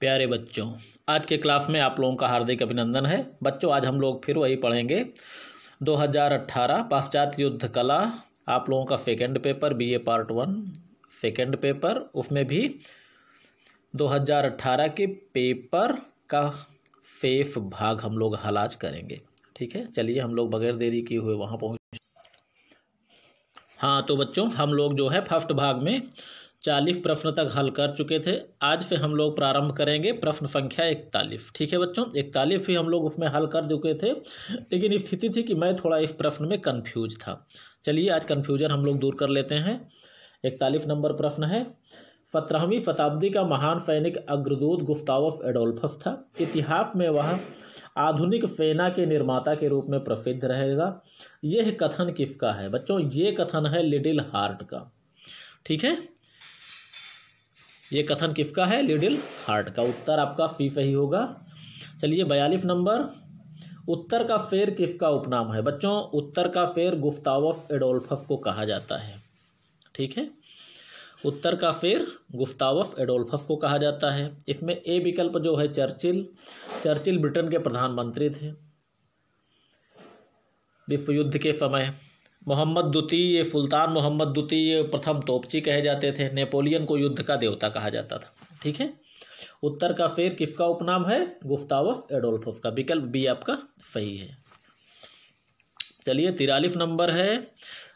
प्यारे बच्चों आज के क्लास में आप लोगों का हार्दिक अभिनंदन है बच्चों आज हम लोग फिर वही पढ़ेंगे 2018 पाश्चात्य युद्ध कला आप लोगों का second paper BA part one second paper उसमें भी 2018 के पेपर का सेफ भाग हम लोग हलाज करेंगे ठीक है चलिए हम लोग बगैर देरी किए हुए वहाँ पहुँच हाँ तो बच्चों हम लोग जो है फर्स्ट भाग में चालीस प्रश्न तक हल कर चुके थे आज से हम लोग प्रारंभ करेंगे प्रश्न संख्या इकतालीस ठीक है बच्चों इकतालीस भी हम लोग उसमें हल कर चुके थे लेकिन स्थिति थी कि मैं थोड़ा इस प्रश्न में कन्फ्यूज था चलिए आज कन्फ्यूजन हम लोग दूर कर लेते हैं इकतालीस नंबर प्रश्न है सत्रहवीं शताब्दी का महान सैनिक अग्रदूत गुस्तावफ एडोल्फस था इतिहास में वह आधुनिक सेना के निर्माता के रूप में प्रसिद्ध रहेगा यह कथन किसका है बच्चों ये कथन है लिटिल हार्ट का ठीक है ये कथन किसका है लिडिल हार्ट का उत्तर आपका फी सही होगा चलिए बयालीस नंबर उत्तर का फेर किसका उपनाम है बच्चों उत्तर का फेर गुफ्तावफ एडोल्फफ को कहा जाता है ठीक है उत्तर का फेर गुफ्तावफ एडोल्फफ को कहा जाता है इसमें ए विकल्प जो है चर्चिल चर्चिल ब्रिटेन के प्रधानमंत्री थे विश्व युद्ध के समय मोहम्मद द्वितीय सुल्तान मोहम्मद द्वितीय प्रथम तोपची कहे जाते थे नेपोलियन को युद्ध का देवता कहा जाता था ठीक है उत्तर का फेर किसका उपनाम है गुफ्तावफ एडोल्फोफ का विकल्प बी आपका सही है चलिए तिरालीस नंबर है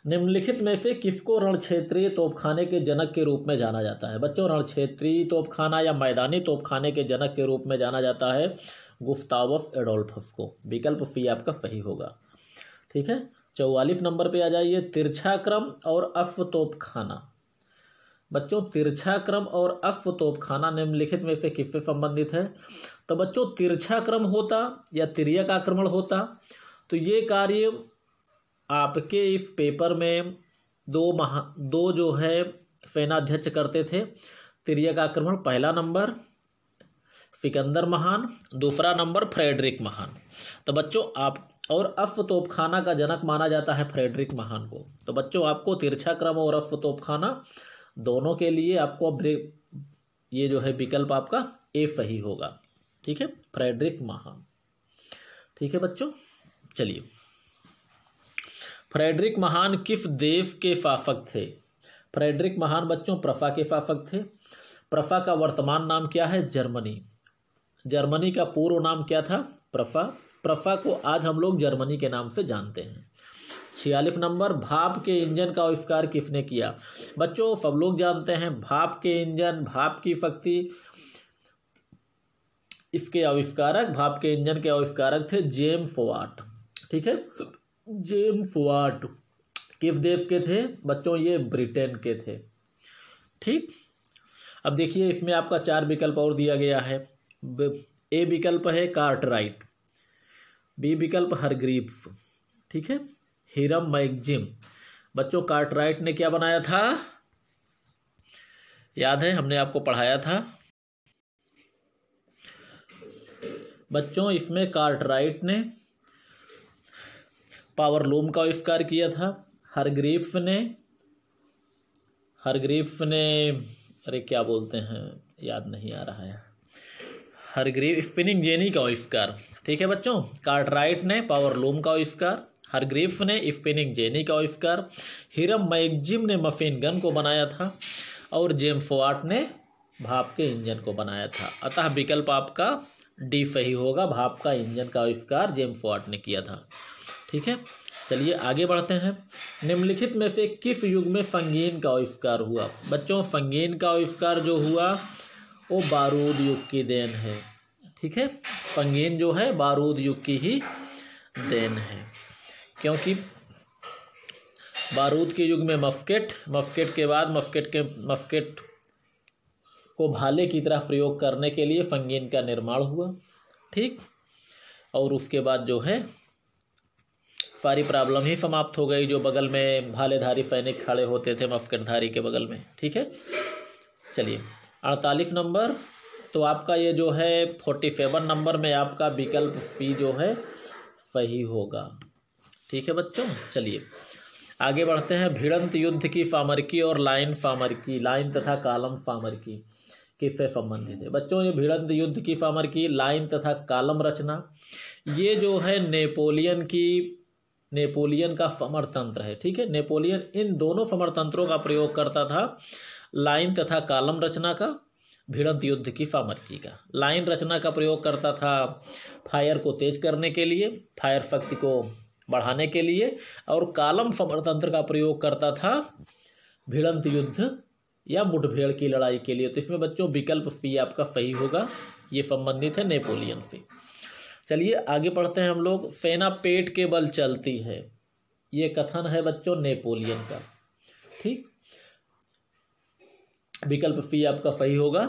निम्नलिखित में से किसको रण क्षेत्रीय तोपखाने के जनक के रूप में जाना जाता है बच्चों रण क्षेत्रीय तोपखाना या मैदानी तोपखाने के जनक के रूप में जाना जाता है गुफ्तावफ एडोल्फस को विकल्प फी आपका सही होगा ठीक है चौवालिस नंबर पे आ जाइए तिरछा क्रम और अफ तोप खाना बच्चों तिरछा क्रम और अफ तोप खाना निम्नलिखित में से किससे संबंधित है तो बच्चों तिरछा क्रम होता या तिरक आक्रमण होता तो ये कार्य आपके इस पेपर में दो महा दो जो है सेनाध्यक्ष करते थे तिरक आक्रमण पहला नंबर सिकंदर महान दूसरा नंबर फ्रेडरिक महान तो बच्चों आप और अफ तोपखाना का जनक माना जाता है फ्रेडरिक महान को तो बच्चों आपको तिरछा क्रम और अफ तोपखाना दोनों के लिए आपको ये जो है विकल्प आपका ए सही होगा ठीक है फ्रेडरिक महान ठीक है बच्चों चलिए फ्रेडरिक महान किस देश के शासक थे फ्रेडरिक महान बच्चों प्रफा के शासक थे प्रफा का वर्तमान नाम क्या है जर्मनी जर्मनी का पूर्व नाम क्या था प्रफा प्रफा को आज हम लोग जर्मनी के नाम से जानते हैं छियालीस नंबर भाप के इंजन का आविष्कार किसने किया बच्चों सब लोग जानते हैं भाप के इंजन भाप की शक्ति इसके आविष्कारक भाप के इंजन के आविष्कारक थे जेम फोआट ठीक है जेम फोआट किस देश के थे बच्चों ये ब्रिटेन के थे ठीक अब देखिए इसमें आपका चार विकल्प और दिया गया है ए विकल्प है कार्ट राइट बी विकल्प हरग्रीफ ठीक है हिरम मैगजिम बच्चों कार्टराइट ने क्या बनाया था याद है हमने आपको पढ़ाया था बच्चों इसमें कार्टराइट ने पावर लूम का आविष्कार किया था हरग्रीफ ने हरग्रीफ ने अरे क्या बोलते हैं याद नहीं आ रहा है हरग्रीव स्पिनिंग जेनी का आविष्कार ठीक है बच्चों कार्टराइट ने पावर लूम का आविष्कार हरग्रीफ ने स्पिनिंग जेनी का आविष्कार हिरम मैगजिम ने मफिन गन को बनाया था और जेम फोआट ने भाप के इंजन को बनाया था अतः विकल्प आपका डी सही होगा भाप का इंजन का आविष्कार जेम फोआट ने किया था ठीक है चलिए आगे बढ़ते हैं निम्नलिखित में से किस युग में संगीन का आविष्कार हुआ बच्चों संगीन का आविष्कार जो हुआ वो बारूद युग की देन है ठीक है पंगेन जो है बारूद युग की ही देन है क्योंकि बारूद के युग में मफकेट मफकेट के बाद मफकेट के मफकेट को भाले की तरह प्रयोग करने के लिए फंगेन का निर्माण हुआ ठीक और उसके बाद जो है सारी प्रॉब्लम ही समाप्त हो गई जो बगल में भालेधारी सैनिक खड़े होते थे मफकेटधारी के बगल में ठीक है चलिए अड़तालीस नंबर तो आपका ये जो है फोर्टी सेवन नंबर में आपका विकल्प फी जो है सही होगा ठीक है बच्चों चलिए आगे बढ़ते हैं भिड़ंत युद्ध की फामरकी और लाइन फामरकी लाइन तथा कालम फामरकी किससे संबंधित है बच्चों ये भिड़ंत युद्ध की फामरकी लाइन तथा कालम रचना ये जो है नेपोलियन की नेपोलियन का तंत्र है ठीक है नेपोलियन इन दोनों तंत्रों का प्रयोग करता था लाइन तथा कालम रचना का भिड़ंत युद्ध की फामर्की का लाइन रचना का प्रयोग करता था फायर को तेज करने के लिए फायर शक्ति को बढ़ाने के लिए और कालम समरतंत्र का प्रयोग करता था भिड़ंत युद्ध या मुठभेड़ की लड़ाई के लिए तो इसमें बच्चों विकल्प फी आपका सही होगा ये संबंधित है नेपोलियन से चलिए आगे पढ़ते हैं हम लोग सेना पेट के बल चलती है ये कथन है बच्चों नेपोलियन का ठीक विकल्प फी आपका सही होगा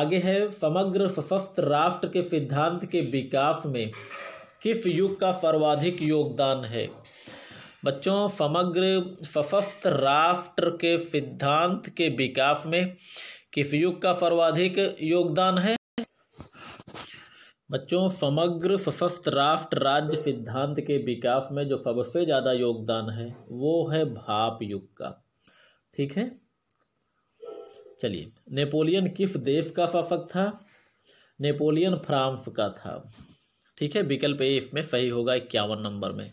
आगे है समग्र सशस्त्र राष्ट्र के सिद्धांत के विकास में किस युग का सर्वाधिक योगदान है बच्चों समग्र सशस्त्र राष्ट्र के सिद्धांत के विकास में किस युग का सर्वाधिक योगदान है बच्चों समग्र सशस्त्र राष्ट्र राज्य सिद्धांत के विकास में जो सबसे ज़्यादा योगदान है वो है भाप युग का ठीक है चलिए नेपोलियन किफ देश का फाफक था नेपोलियन फ्रांस का था ठीक है विकल्प ए इसमें सही होगा इक्यावन नंबर में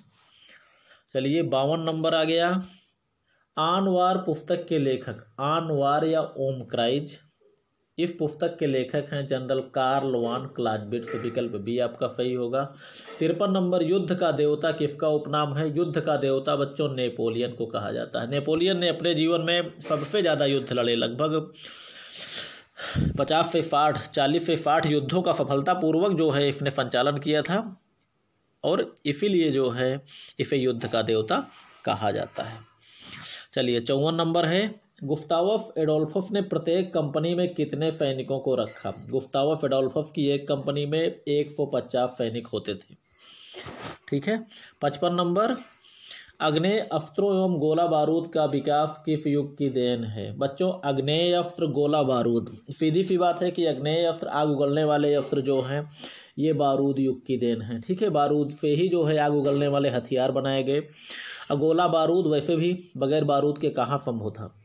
चलिए बावन नंबर आ गया आनवार पुस्तक के लेखक आनवार या ओम क्राइज इस पुस्तक के लेखक हैं जनरल कार्ल वान क्लाजबिट्स विकल्प बी आपका सही होगा तिरपन नंबर युद्ध का देवता किसका उपनाम है युद्ध का देवता बच्चों नेपोलियन को कहा जाता है नेपोलियन ने अपने जीवन में सबसे ज़्यादा युद्ध लड़े लगभग पचास से साठ चालीस से साठ युद्धों का सफलतापूर्वक जो है इसने संचालन किया था और इसीलिए जो है इसे युद्ध का देवता कहा जाता है चलिए चौवन नंबर है गुफ्तावफ एडोल्फफ ने प्रत्येक कंपनी में कितने सैनिकों को रखा गुफ्तावफ एडोल्फफ की एक कंपनी में एक सौ पचास सैनिक होते थे ठीक है पचपन नंबर अग्नेय अस्त्रों एवं गोला बारूद का विकास किस युग की देन है बच्चों अग्नेय अस्त्र गोला बारूद सीधी सी बात है कि अग्नेय अस्त्र आग उगलने वाले अस्त्र जो हैं ये बारूद युग की देन है ठीक है बारूद से ही जो है आग उगलने वाले हथियार बनाए गए गोला बारूद वैसे भी बगैर बारूद के कहाँ संभव था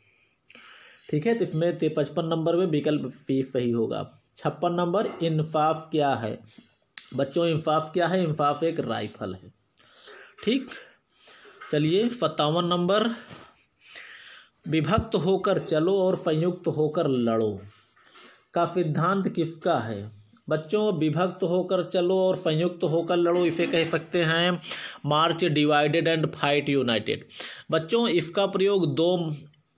ठीक है तो इसमें पचपन नंबर में विकल्प फी सही होगा छप्पन नंबर इंफाफ क्या है बच्चों इंफाफ क्या है इंफाफ एक राइफल है ठीक चलिए सत्तावन नंबर विभक्त होकर चलो और संयुक्त होकर लड़ो का सिद्धांत किसका है बच्चों विभक्त होकर चलो और संयुक्त होकर लड़ो इसे कह सकते हैं march divided and fight united बच्चों इसका प्रयोग दो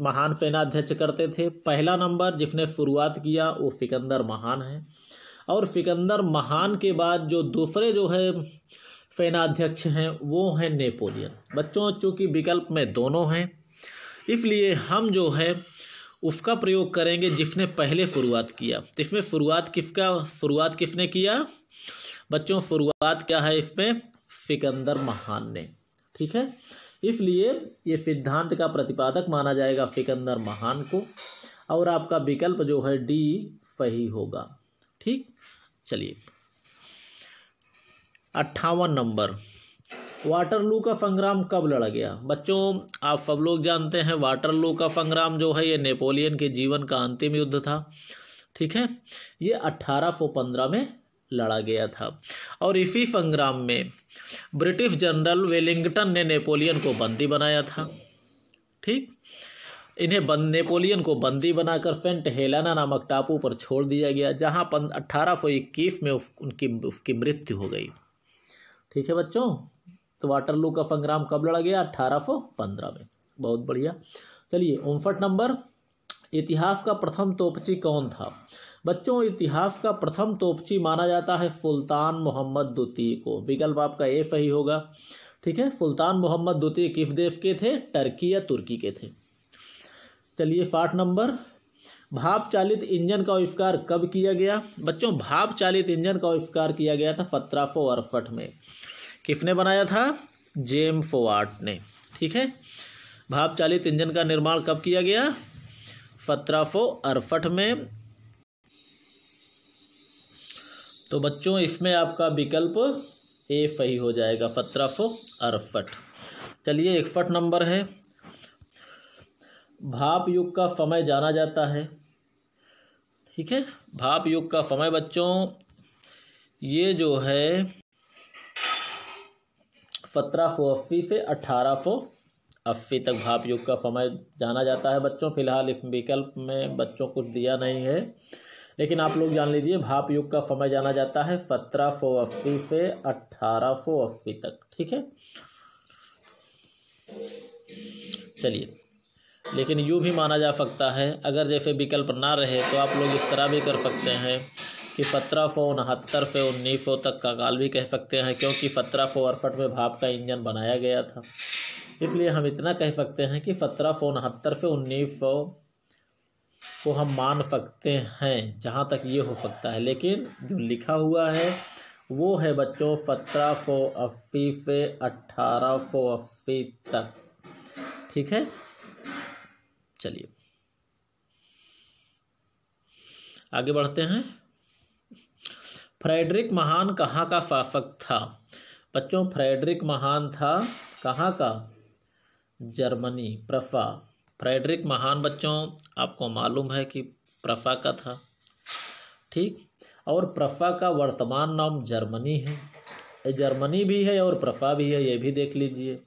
महान सेनाध्यक्ष करते थे पहला नंबर जिसने शुरुआत किया वो सिकंदर महान है और सिकंदर महान के बाद जो दूसरे जो है सेनाध्यक्ष हैं वो हैं नेपोलियन बच्चों चूँकि विकल्प में दोनों हैं इसलिए हम जो है उसका प्रयोग करेंगे जिसने पहले शुरुआत किया इसमें शुरुआत किसका शुरुआत किसने किया बच्चों शुरुआत क्या है इसमें सिकंदर महान ने ठीक है इसलिए ये सिद्धांत का प्रतिपादक माना जाएगा सिकंदर महान को और आपका विकल्प जो है डी सही होगा ठीक चलिए अट्ठावन नंबर वाटरलू का संग्राम कब लड़ा गया बच्चों आप सब लोग जानते हैं वाटरलू का संग्राम जो है ये नेपोलियन के जीवन का अंतिम युद्ध था ठीक है ये पंद्रह में लड़ा गया था और इसी संग्राम में ब्रिटिश जनरल वेलिंगटन ने नेपोलियन को बंदी बनाया था ठीक इन्हें बंद नेपोलियन को बंदी बनाकर सेंट हेलाना नामक टापू पर छोड़ दिया गया जहां पन अट्ठारह इक्कीस में उस, उनकी उसकी मृत्यु हो गई ठीक है बच्चों तो वाटरलू का संग्राम कब लड़ा गया अट्ठारह पंद्रह में बहुत बढ़िया चलिए उनसठ नंबर इतिहास का प्रथम तोपची कौन था बच्चों इतिहास का प्रथम तोपची माना जाता है सुल्तान मोहम्मद द्वितीय को विकल्प आपका ए सही होगा ठीक है सुल्तान मोहम्मद द्वितीय किस देश के थे टर्की या तुर्की के थे चलिए साठ नंबर भाप चालित इंजन का आविष्कार कब किया गया बच्चों भाप चालित इंजन का आविष्कार किया गया था सत्रह सौ अड़सठ में किसने बनाया था जेम फोवाट ने ठीक है भाप चालित इंजन का निर्माण कब किया गया सत्रह सौ अड़सठ में तो बच्चों इसमें आपका विकल्प ए सही हो जाएगा सत्रह सौ अड़सठ चलिए इकसठ नंबर है भाप युग का समय जाना जाता है ठीक है भाप युग का समय बच्चों ये जो है सत्रह सौ अस्सी से अठारह सौ अस्सी तक भाप युग का समय जाना जाता है बच्चों फिलहाल इस विकल्प में बच्चों कुछ दिया नहीं है लेकिन आप लोग जान लीजिए भाप युग का समय जाना जाता है सत्रह सौ अस्सी से अट्ठारह सौ अस्सी तक ठीक है चलिए लेकिन यूँ भी माना जा सकता है अगर जैसे विकल्प ना रहे तो आप लोग इस तरह भी कर सकते हैं कि सत्रह सौ उनहत्तर से उन्नीस सौ तक का काल भी कह सकते हैं क्योंकि सत्रह सौ अड़सठ में भाप का इंजन बनाया गया था इसलिए हम इतना कह सकते हैं कि सत्रह सौ उनहत्तर से उन्नीस सौ को हम मान सकते हैं जहाँ तक ये हो सकता है लेकिन जो लिखा हुआ है वो है बच्चों सत्रह सौ अस्सी से अट्ठारह सौ अस्सी तक ठीक है चलिए आगे बढ़ते हैं फ्रेडरिक महान कहाँ का शासक था बच्चों फ्रेडरिक महान था कहाँ का जर्मनी प्रफा फ्रेडरिक महान बच्चों आपको मालूम है कि प्रफा का था ठीक और प्रफा का वर्तमान नाम जर्मनी है जर्मनी भी है और प्रफा भी है ये भी देख लीजिए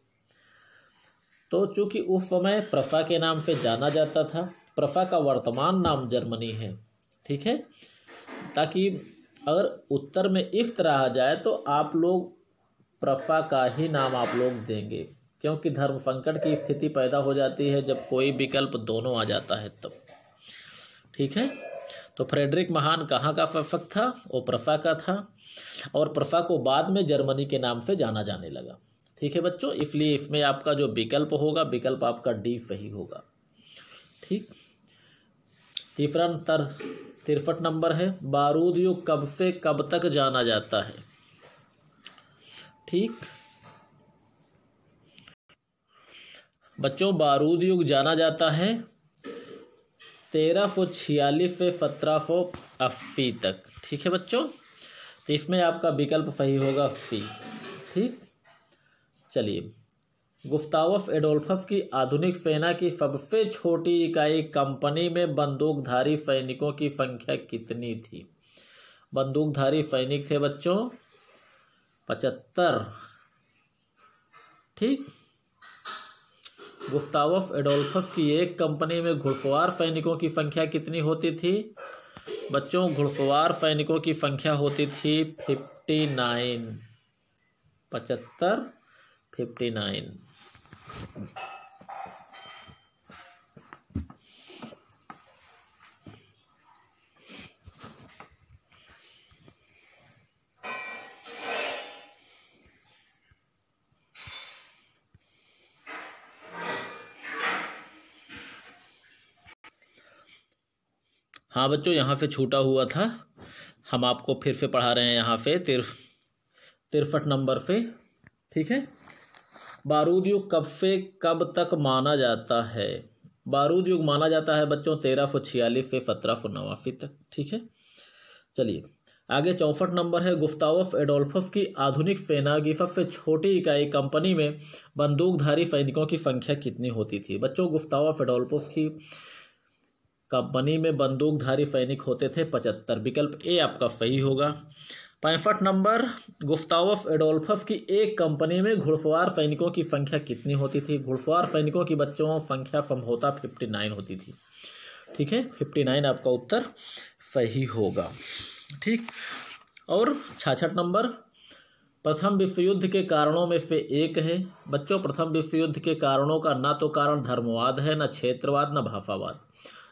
तो चूंकि उस समय प्रफा के नाम से जाना जाता था प्रफा का वर्तमान नाम जर्मनी है ठीक है ताकि अगर उत्तर में इफ्त रहा जाए तो आप लोग प्रफा का ही नाम आप लोग देंगे क्योंकि धर्म संकट की स्थिति पैदा हो जाती है जब कोई विकल्प दोनों आ जाता है तब ठीक है तो फ्रेडरिक महान कहाँ का शासक था वो प्रफा का था और प्रफा को बाद में जर्मनी के नाम से जाना जाने लगा ठीक है बच्चों इसलिए इसमें आपका जो विकल्प होगा विकल्प आपका डी सही होगा ठीक तीसरा तर तिरफट नंबर है बारूद युग कब से कब तक जाना जाता है ठीक बच्चों बारूद युग जाना जाता है तेरह फो छियालीस से सत्रह फो अस्सी तक ठीक है बच्चों तो इसमें आपका विकल्प सही होगा अस्सी ठीक चलिए गुफ्तावफ एडोल्फस की आधुनिक सेना की सबसे छोटी इकाई कंपनी में बंदूकधारी सैनिकों की संख्या कितनी थी बंदूकधारी सैनिक थे बच्चों पचहत्तर ठीक गुस्तावफ एडोल्फस की एक कंपनी में घुड़सवार सैनिकों की संख्या कितनी होती थी बच्चों घुड़सवार सैनिकों की संख्या होती थी फिफ्टी नाइन पचहत्तर फिफ्टी नाइन हाँ बच्चों यहाँ से छूटा हुआ था हम आपको फिर से पढ़ा रहे हैं यहाँ से तिरफ तिरफट नंबर से ठीक है बारूद युग कब से कब तक माना जाता है बारूद युग माना जाता है बच्चों तेरह सौ छियालीस से सत्रह सौ नवासी तक ठीक है चलिए आगे चौंसठ नंबर है गुफ्तावफ एडोल्फफ की आधुनिक सेना की सबसे छोटी इकाई कंपनी में बंदूकधारी सैनिकों की संख्या कितनी होती थी बच्चों गुफ्तावफ एडोल्फफ की कंपनी में बंदूकधारी सैनिक होते थे पचहत्तर विकल्प ए आपका सही होगा पैंसठ नंबर गुफ्तावफ एडोल्फफ की एक कंपनी में घुड़सवार सैनिकों की संख्या कितनी होती थी घुड़सवार सैनिकों की बच्चों संख्या संभवता फिफ्टी नाइन होती थी ठीक है फिफ्टी नाइन आपका उत्तर सही होगा ठीक और छाछठ नंबर प्रथम विश्व युद्ध के कारणों में से एक है बच्चों प्रथम विश्व युद्ध के कारणों का ना तो कारण धर्मवाद है ना क्षेत्रवाद ना भाषावाद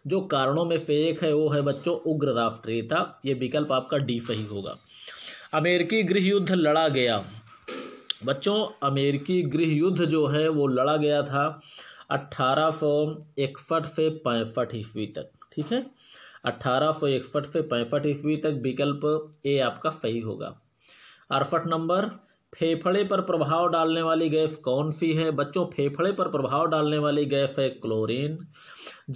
जो कारणों में फेक है वो है बच्चों उग्र राष्ट्रीयता ये विकल्प आपका डी सही होगा अमेरिकी गृह युद्ध लड़ा गया बच्चों अमेरिकी गृह युद्ध जो है वो लड़ा गया था अट्ठारह सौ इकसठ से पैंसठ ईस्वी तक ठीक है अट्ठारह सौ इकसठ से पैंसठ ईस्वी तक विकल्प ए आपका सही होगा अड़सठ नंबर फेफड़े पर प्रभाव डालने वाली गैस कौन सी है बच्चों फेफड़े पर प्रभाव डालने वाली गैस है क्लोरीन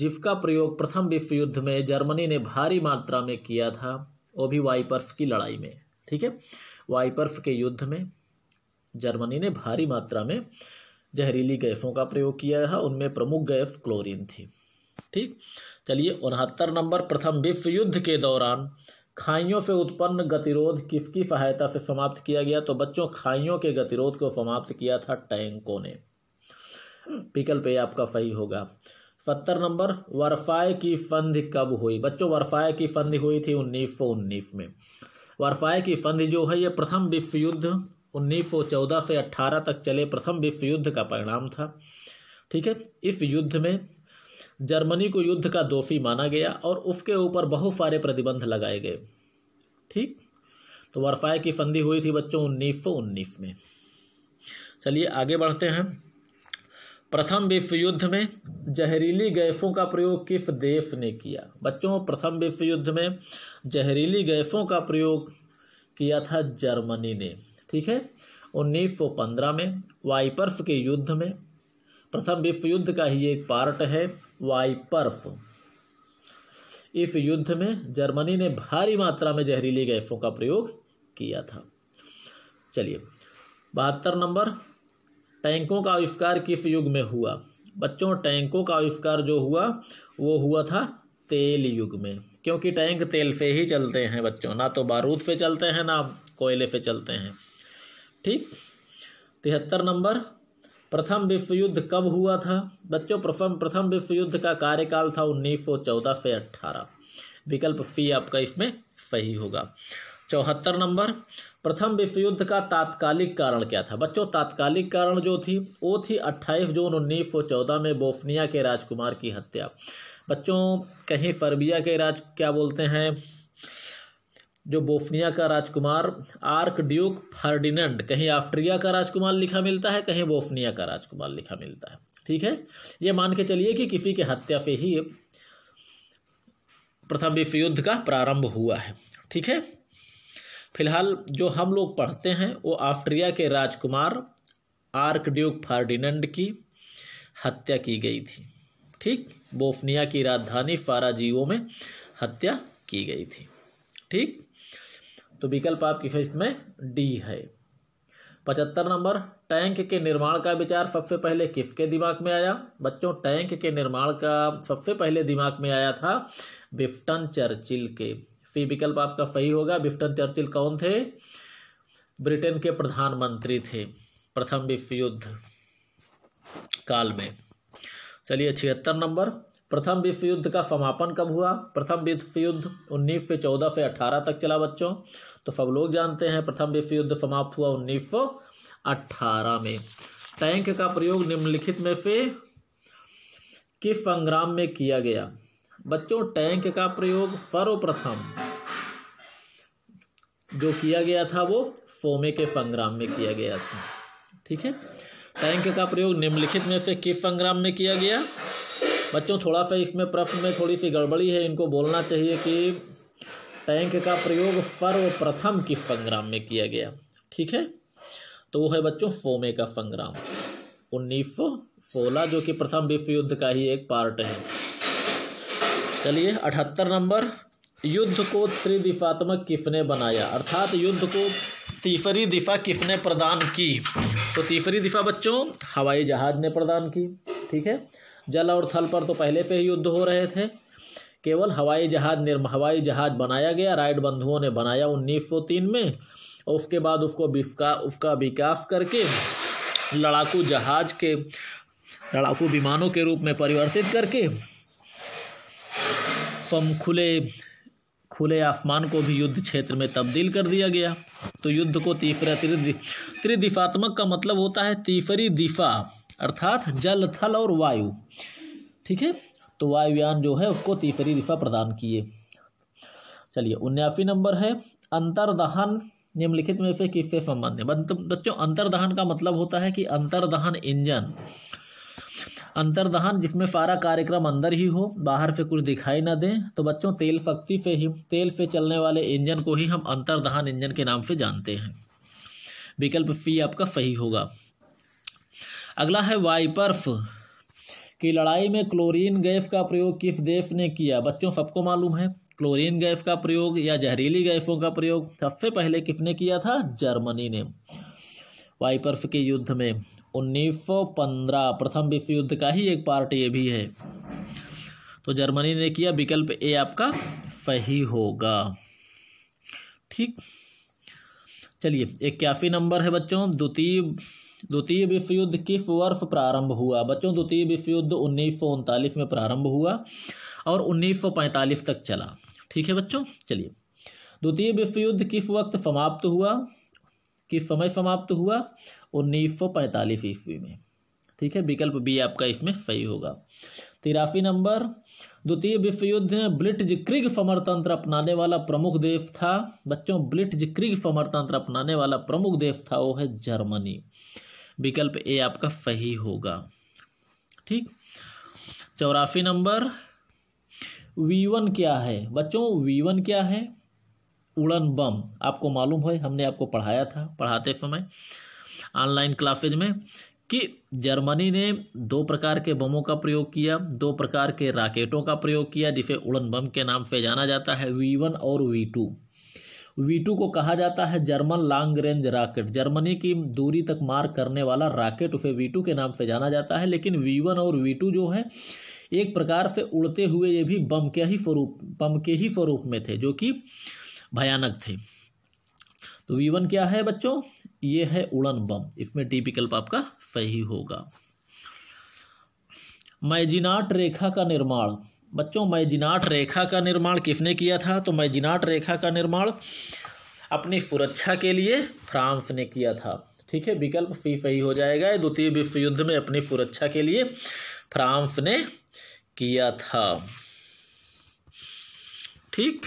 जिसका प्रयोग प्रथम विश्व युद्ध में जर्मनी ने भारी मात्रा में किया था वो भी वाइपर्फ की लड़ाई में ठीक है वाइपर्फ के युद्ध में जर्मनी ने भारी मात्रा में जहरीली गैसों का प्रयोग किया था उनमें प्रमुख गैस क्लोरीन थी ठीक चलिए उनहत्तर नंबर प्रथम विश्व युद्ध के दौरान खाइयों से उत्पन्न गतिरोध किसकी सहायता से समाप्त किया गया तो बच्चों खाइयों के गतिरोध को समाप्त किया था टैंकों ने पिकल पे आपका सही होगा सत्तर नंबर वरफाए की फंद कब हुई बच्चों वरफाए की फंद हुई थी उन्नीस सौ उन्नीस में वरफाए की फंद जो है ये प्रथम विश्व युद्ध उन्नीस सौ चौदह से अट्ठारह तक चले प्रथम विश्व युद्ध का परिणाम था ठीक है इस युद्ध में जर्मनी को युद्ध का दोषी माना गया और उसके ऊपर बहुत सारे प्रतिबंध लगाए गए ठीक तो वरफाए की फंदी हुई थी बच्चों उन्नीस सौ उन्नीस में चलिए आगे बढ़ते हैं प्रथम विश्व युद्ध में जहरीली गैसों का प्रयोग किस देश ने किया बच्चों प्रथम विश्व युद्ध में जहरीली गैसों का प्रयोग किया था जर्मनी ने ठीक है 1915 में वाइपर्फ के युद्ध में प्रथम विश्व युद्ध का ही एक पार्ट है वाइपर्फ इस युद्ध में जर्मनी ने भारी मात्रा में जहरीली गैसों का प्रयोग किया था चलिए बहत्तर नंबर टैंकों का आविष्कार किस युग में हुआ बच्चों टैंकों का आविष्कार जो हुआ वो हुआ था तेल युग में क्योंकि टैंक तेल से ही चलते हैं बच्चों ना तो बारूद से चलते हैं ना कोयले से चलते हैं ठीक तिहत्तर नंबर प्रथम विश्व युद्ध कब हुआ था बच्चों प्रथम प्रथम विश्व युद्ध का कार्यकाल था उन्नीस सौ चौदह से अट्ठारह विकल्प सी आपका इसमें सही होगा चौहत्तर नंबर प्रथम विश्व युद्ध का तात्कालिक कारण क्या था बच्चों तात्कालिक कारण जो थी वो थी 28 जून 1914 में बोफनिया के राजकुमार की हत्या बच्चों कहीं फरबिया के राज क्या बोलते हैं जो बोफनिया का राजकुमार आर्क ड्यूक फर्डिनेंड कहीं आफ्ट्रिया का राजकुमार लिखा मिलता है कहीं बोफनिया का राजकुमार लिखा मिलता है ठीक है ये मान के चलिए कि किसी के हत्या पे ही प्रथम विश्व युद्ध का प्रारंभ हुआ है ठीक है फिलहाल जो हम लोग पढ़ते हैं वो ऑस्ट्रिया के राजकुमार आर्कड्यूक फार्डिनेंड की हत्या की गई थी ठीक बोफनिया की राजधानी फाराजीओ में हत्या की गई थी ठीक तो विकल्प आपकी फर्स्ट में डी है पचहत्तर नंबर टैंक के निर्माण का विचार सबसे पहले किसके दिमाग में आया बच्चों टैंक के निर्माण का सबसे पहले दिमाग में आया था विफ्टन चर्चिल के सी विकल्प आपका सही होगा विफ्टन चर्चिल कौन थे ब्रिटेन के प्रधानमंत्री थे प्रथम विश्व युद्ध काल में चलिए छिहत्तर नंबर प्रथम विश्व युद्ध का समापन कब हुआ प्रथम विश्व युद्ध उन्नीस से चौदह से अठारह तक चला बच्चों तो सब लोग जानते हैं प्रथम विश्व युद्ध समाप्त हुआ उन्नीस सौ अट्ठारह में टैंक का प्रयोग निम्नलिखित में से किस संग्राम में किया गया बच्चों टैंक का प्रयोग सर्वप्रथम जो किया गया था वो फोमे के संग्राम में किया गया था ठीक है टैंक का प्रयोग निम्नलिखित में से किस संग्राम में किया गया बच्चों थोड़ा सा इसमें प्रश्न में थोड़ी सी गड़बड़ी है इनको बोलना चाहिए कि टैंक का प्रयोग सर्वप्रथम किस संग्राम में किया गया ठीक है तो वो है बच्चों फोमे का संग्राम उन्नीस सौ सोलह जो कि प्रथम विश्व युद्ध का ही एक पार्ट है चलिए अठहत्तर नंबर युद्ध को त्रिदिफात्मक किसने बनाया अर्थात युद्ध को तीसरी दिफा किसने प्रदान की तो तीसरी दिफा बच्चों हवाई जहाज ने प्रदान की ठीक है जल और थल पर तो पहले से ही युद्ध हो रहे थे केवल हवाई जहाज निर्म हवाई जहाज बनाया गया राइट बंधुओं ने बनाया उन्नीस सौ तीन में और उसके बाद उसको विफका उसका विकास करके लड़ाकू जहाज के लड़ाकू विमानों के रूप में परिवर्तित करके एवं खुले खुले आसमान को भी युद्ध क्षेत्र में तब्दील कर दिया गया तो युद्ध को त्रिदि त्रिदिफात्मक का मतलब होता है तीफरी दिफा अर्थात जल थल और वायु ठीक है तो वायुयान जो है उसको तीसरी दिशा प्रदान किए चलिए उन्यासी नंबर है अंतर्दहन निम्नलिखित में से किससे संबंध है बच्चों अंतर्दहन का मतलब होता है कि अंतर्दहन इंजन अंतर्दहन जिसमें सारा कार्यक्रम अंदर ही हो बाहर से कुछ दिखाई ना दे तो बच्चों तेल शक्ति से ही तेल से चलने वाले इंजन को ही हम अंतर्दहन इंजन के नाम से जानते हैं विकल्प सी आपका सही होगा अगला है वाइपर्स कि लड़ाई में क्लोरीन गैस का प्रयोग किस देश ने किया बच्चों सबको मालूम है क्लोरीन गैस का प्रयोग या जहरीली गैसों का प्रयोग सबसे पहले किसने किया था जर्मनी ने वाइपर्स के युद्ध में 1915 प्रथम विश्व युद्ध का ही एक पार्ट ये भी है तो जर्मनी ने किया विकल्प ए आपका सही होगा ठीक चलिए इक्यासी नंबर है बच्चों द्वितीय द्वितीय विश्व युद्ध किस वर्ष प्रारंभ हुआ बच्चों द्वितीय विश्व युद्ध उन्नीस में प्रारंभ हुआ और 1945 तक चला ठीक है बच्चों चलिए द्वितीय विश्व युद्ध किस वक्त समाप्त हुआ किस समय समाप्त हुआ उन्नीस सौ पैंतालीस ईस्वी में ठीक है विकल्प बी आपका इसमें सही होगा तिरासी नंबर द्वितीय विश्व युद्ध में ब्लिट्ज क्रिग समरतंत्र अपनाने वाला प्रमुख देश था बच्चों ब्लिट्ज क्रिग समरतंत्र अपनाने वाला प्रमुख देश था वो है जर्मनी विकल्प ए आपका सही होगा ठीक चौरासी नंबर वीवन क्या है बच्चों वन क्या है उड़न बम आपको मालूम है हमने आपको पढ़ाया था पढ़ाते समय ऑनलाइन क्लासेज में कि जर्मनी ने दो प्रकार के बमों का प्रयोग किया दो प्रकार के राकेटों का प्रयोग किया जिसे उड़न बम के नाम से जाना जाता है वी वन और वी टू वी टू को कहा जाता है German long range rocket Germany की दूरी तक मार करने वाला राकेट उसे वी टू के नाम से जाना जाता है लेकिन वी वन और वी टू जो है एक प्रकार से उड़ते हुए ये भी बम के ही स्वरूप बम के ही स्वरूप में थे जो कि भयानक थे तो वी वन क्या है बच्चों ये है उड़न बम इसमें डी विकल्प आपका सही होगा मैजिनाट रेखा का निर्माण बच्चों मैजिनाट रेखा का निर्माण किसने किया था तो मैजिनाट रेखा का निर्माण अपनी सुरक्षा के लिए फ्रांस ने किया था ठीक है विकल्प सी सही हो जाएगा द्वितीय विश्व युद्ध में अपनी सुरक्षा के लिए फ्रांस ने किया था ठीक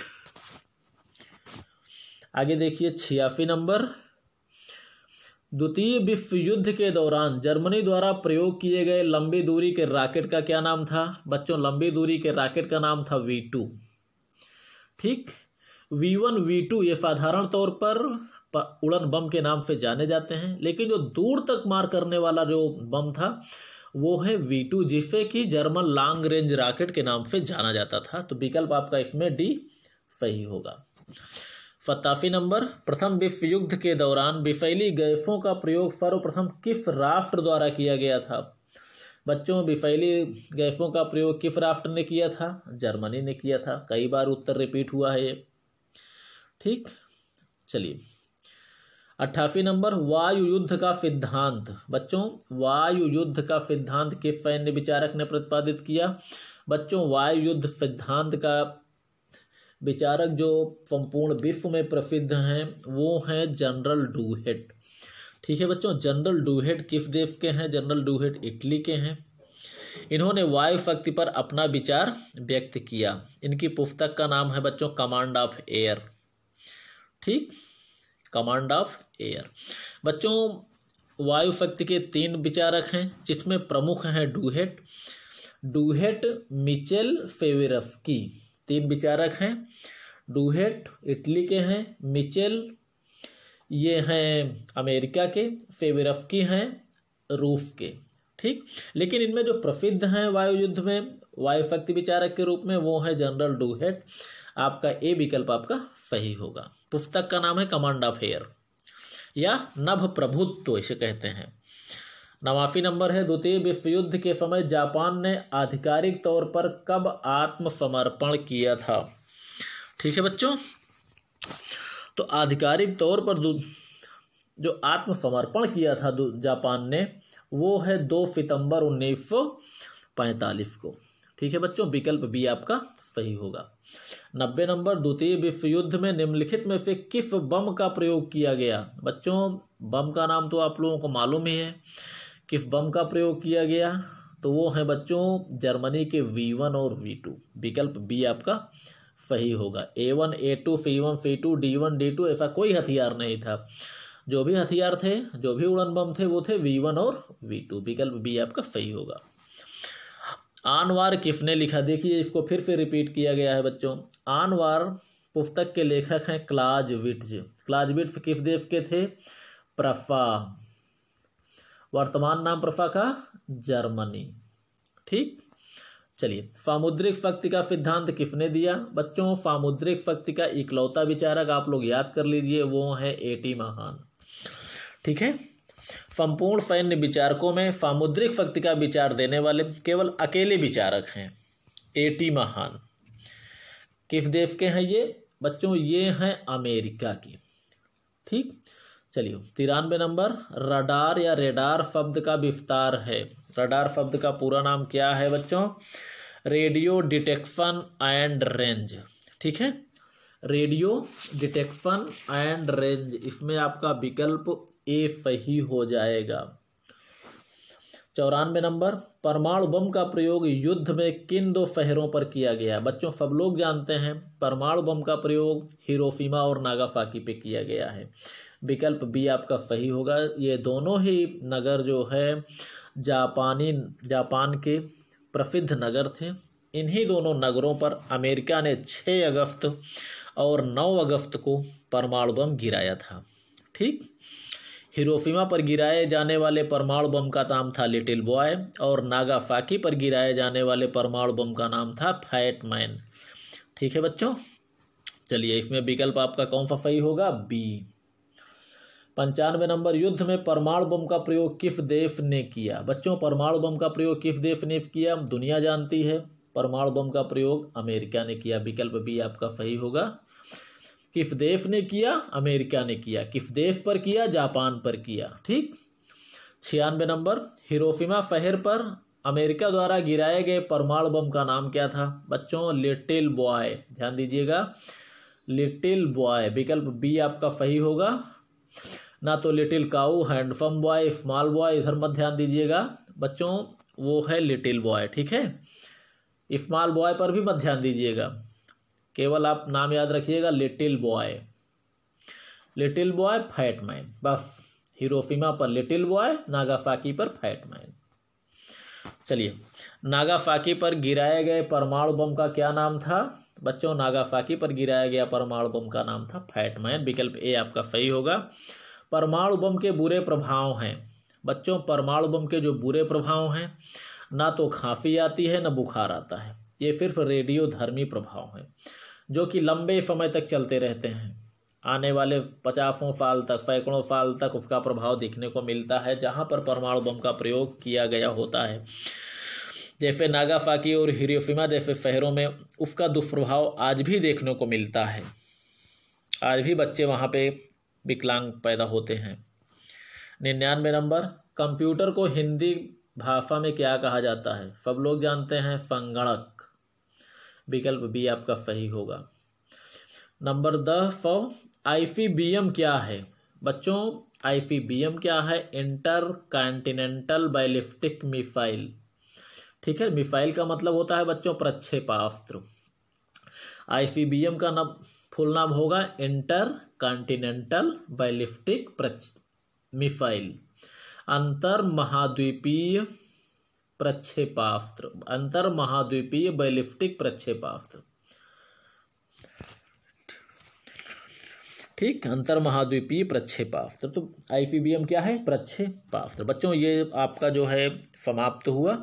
आगे देखिए छियासी नंबर द्वितीय विश्व युद्ध के दौरान जर्मनी द्वारा प्रयोग किए गए लंबी दूरी के रॉकेट का क्या नाम था बच्चों लंबी दूरी के रॉकेट का नाम था वी टू ठीक वी वन वी टू ये साधारण तौर पर उड़न बम के नाम से जाने जाते हैं लेकिन जो दूर तक मार करने वाला जो बम था वो है वी टू जिसे कि जर्मन लॉन्ग रेंज रॉकेट के नाम से जाना जाता था तो विकल्प आपका इसमें डी सही होगा फताफी नंबर प्रथम विश्व युद्ध के दौरान बिफैली गैसों का प्रयोग सर्वप्रथम किस राफ्ट द्वारा किया गया था बच्चों बिफैली गैसों का प्रयोग किस राफ्ट ने किया था जर्मनी ने किया था कई बार उत्तर रिपीट हुआ है ठीक चलिए अट्ठाफी नंबर वायु युद्ध का सिद्धांत बच्चों वायु युद्ध का सिद्धांत किस सैन्य विचारक ने प्रतिपादित किया बच्चों वायु युद्ध सिद्धांत का विचारक जो संपूर्ण विश्व में प्रसिद्ध हैं वो हैं जनरल डूहेट ठीक है बच्चों जनरल डूहेट किस देश के हैं जनरल डूहेट इटली के हैं इन्होंने वायु शक्ति पर अपना विचार व्यक्त किया इनकी पुस्तक का नाम है बच्चों कमांड ऑफ एयर ठीक कमांड ऑफ एयर बच्चों वायु शक्ति के तीन विचारक हैं जिसमें प्रमुख हैं डूहेट डूहेट मिचेल फेवरफ की तीन विचारक हैं डूहेट इटली के हैं मिचेल ये हैं अमेरिका के फेवरफकी हैं रूफ के ठीक लेकिन इनमें जो प्रसिद्ध हैं वायु युद्ध में वायु शक्ति विचारक के रूप में वो है जनरल डूहेट आपका ए विकल्प आपका सही होगा पुस्तक का नाम है कमांड ऑफ एयर या नभ प्रभुत्व इसे कहते हैं नवासी नंबर है द्वितीय विश्व युद्ध के समय जापान ने आधिकारिक तौर पर कब आत्मसमर्पण किया था ठीक है बच्चों तो आधिकारिक तौर पर जो आत्मसमर्पण किया था जापान ने वो है दो सितंबर उन्नीस सौ पैंतालीस को ठीक है बच्चों विकल्प बी आपका सही होगा नब्बे नंबर द्वितीय विश्व युद्ध में निम्नलिखित में से किस बम का प्रयोग किया गया बच्चों बम का नाम तो आप लोगों को मालूम ही है किस बम का प्रयोग किया गया तो वो है बच्चों जर्मनी के वी वन और वी टू विकल्प बी आपका सही होगा A one A two C one C two D one D two ऐसा कोई हथियार नहीं था जो भी हथियार थे जो भी उड़न बम थे वो थे वी वन और वी टू विकल्प बी आपका सही होगा आनवार किसने लिखा देखिए इसको फिर से रिपीट किया गया है बच्चों आनवार पुस्तक के लेखक हैं क्लाज विट्ज क्लाज विट्स किस देश के थे प्रफा वर्तमान नाम प्रफा का जर्मनी ठीक चलिए फामुद्रिक फक्ति का सिद्धांत किसने दिया बच्चों फामुद्रिक फक्ति का इकलौता विचारक आप लोग याद कर लीजिए वो है ए टी महान ठीक है संपूर्ण सैन्य विचारकों में सामुद्रिक शक्ति का विचार देने वाले केवल अकेले विचारक हैं ए टी महान किस देश के हैं ये बच्चों ये हैं अमेरिका के ठीक चलिए तिरानवे नंबर रडार या रेडार शब्द का विस्तार है रडार शब्द का पूरा नाम क्या है बच्चों रेडियो डिटेक्शन एंड रेंज ठीक है रेडियो डिटेक्शन एंड रेंज इसमें आपका विकल्प ए सही हो जाएगा चौरानवे नंबर परमाणु बम का प्रयोग युद्ध में किन दो शहरों पर किया गया बच्चों सब लोग जानते हैं परमाणु बम का प्रयोग हिरोशिमा और नागाफाकी पे किया गया है विकल्प बी आपका सही होगा ये दोनों ही नगर जो है जापानी जापान के प्रसिद्ध नगर थे इन्हीं दोनों नगरों पर अमेरिका ने 6 अगस्त और 9 अगस्त को परमाणु बम गिराया था ठीक हिरोशिमा पर गिराए जाने वाले परमाणु बम का नाम था लिटिल बॉय और नागाफाकी पर गिराए जाने वाले परमाणु बम का नाम था फैट मैन ठीक है बच्चों चलिए इसमें विकल्प आपका कौन सा सही होगा बी पंचानवे नंबर युद्ध में परमाणु बम का प्रयोग किफ देफ ने किया बच्चों परमाणु बम का प्रयोग किफ देफ ने किया दुनिया जानती है परमाणु बम का प्रयोग अमेरिका ने किया विकल्प भी आपका सही होगा देफ ने किया अमेरिका ने किया देफ पर किया जापान पर किया ठीक छियानवे नंबर हिरोफिमा फहर पर अमेरिका द्वारा गिराए गए परमाणु बम का नाम क्या था बच्चों लिटिल बॉय ध्यान दीजिएगा लिटिल बॉय विकल्प बी आपका सही होगा ना तो लिटिल काऊ हैंडफम बॉय स्मॉल बॉय इधर मत ध्यान दीजिएगा बच्चों वो है लिटिल बॉय ठीक है स्मॉल बॉय पर भी मत ध्यान दीजिएगा केवल आप नाम याद रखिएगा little boy little boy fat man बस हिरोशिमा पर लिटिल बॉय नागासाकी पर फैटमैन चलिए नागासाकी पर गिराए गए परमाणु बम का क्या नाम था बच्चों नागासाकी पर गिराया गया परमाणु बम का नाम था फैट मैन विकल्प ए आपका सही होगा परमाणु बम के बुरे प्रभाव हैं बच्चों परमाणु बम के जो बुरे प्रभाव हैं ना तो खांसी आती है ना बुखार आता है ये सिर्फ रेडियोधर्मी प्रभाव हैं जो कि लंबे समय तक चलते रहते हैं आने वाले पचासों साल तक सैकड़ों साल तक उसका प्रभाव देखने को मिलता है जहाँ पर परमाणु बम का प्रयोग किया गया होता है जैसे नागाफाकी और हिरोशिमा जैसे शहरों में उसका दुष्प्रभाव आज भी देखने को मिलता है आज भी बच्चे वहाँ पे विकलांग पैदा होते हैं निन्यानवे नंबर कंप्यूटर को हिंदी भाषा में क्या कहा जाता है सब लोग जानते हैं संगणक विकल्प बी आपका सही होगा नंबर दस सौ आईसीबीएम क्या है बच्चों आईसीबीएम क्या है इंटर कॉन्टिनेंटल बैलिस्टिक मिसाइल ठीक है मिसाइल का मतलब होता है बच्चों प्रक्षेपास्त्र आईसीबीएम का नब फुल नाम होगा इंटर कॉन्टिनेंटल बायलिफ्टिक मिसाइल अंतर महाद्वीपीय प्रक्षेपास्त्र अंतर महाद्वीपीय बैलिफ्टिक प्रक्षेपास्त्र ठीक अंतर महाद्वीपीय प्रक्षेपास्त्र तो आईपीबीएम क्या है प्रक्षेपास्त्र बच्चों ये आपका जो है समाप्त हुआ